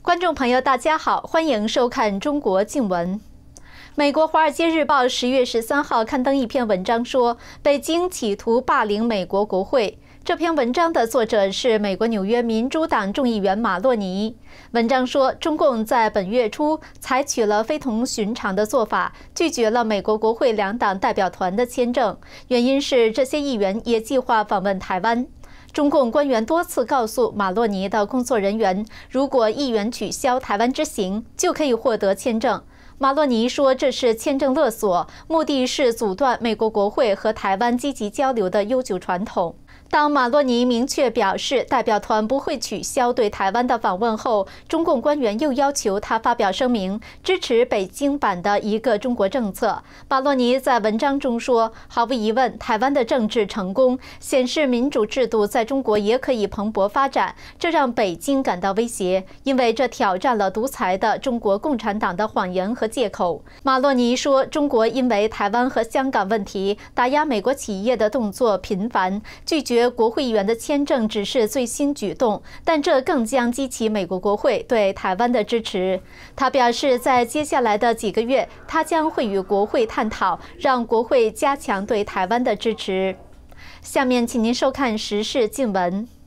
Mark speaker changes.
Speaker 1: 观众朋友，大家好，欢迎收看《中国静闻》。美国《华尔街日报》十月十三号刊登一篇文章，说北京企图霸凌美国国会。这篇文章的作者是美国纽约民主党众议员马洛尼。文章说，中共在本月初采取了非同寻常的做法，拒绝了美国国会两党代表团的签证，原因是这些议员也计划访问台湾。中共官员多次告诉马洛尼的工作人员，如果议员取消台湾之行，就可以获得签证。马洛尼说，这是签证勒索，目的是阻断美国国会和台湾积极交流的悠久传统。当马洛尼明确表示代表团不会取消对台湾的访问后，中共官员又要求他发表声明，支持北京版的一个中国政策。马洛尼在文章中说：“毫无疑问，台湾的政治成功显示民主制度在中国也可以蓬勃发展，这让北京感到威胁，因为这挑战了独裁的中国共产党的谎言和借口。”马洛尼说：“中国因为台湾和香港问题打压美国企业的动作频繁，拒绝。”国会议员的签证只是最新举动，但这更将激起美国国会对台湾的支持。他表示，在接下来的几个月，他将会与国会探讨，让国会加强对台湾的支持。下面，请您收看时事新闻。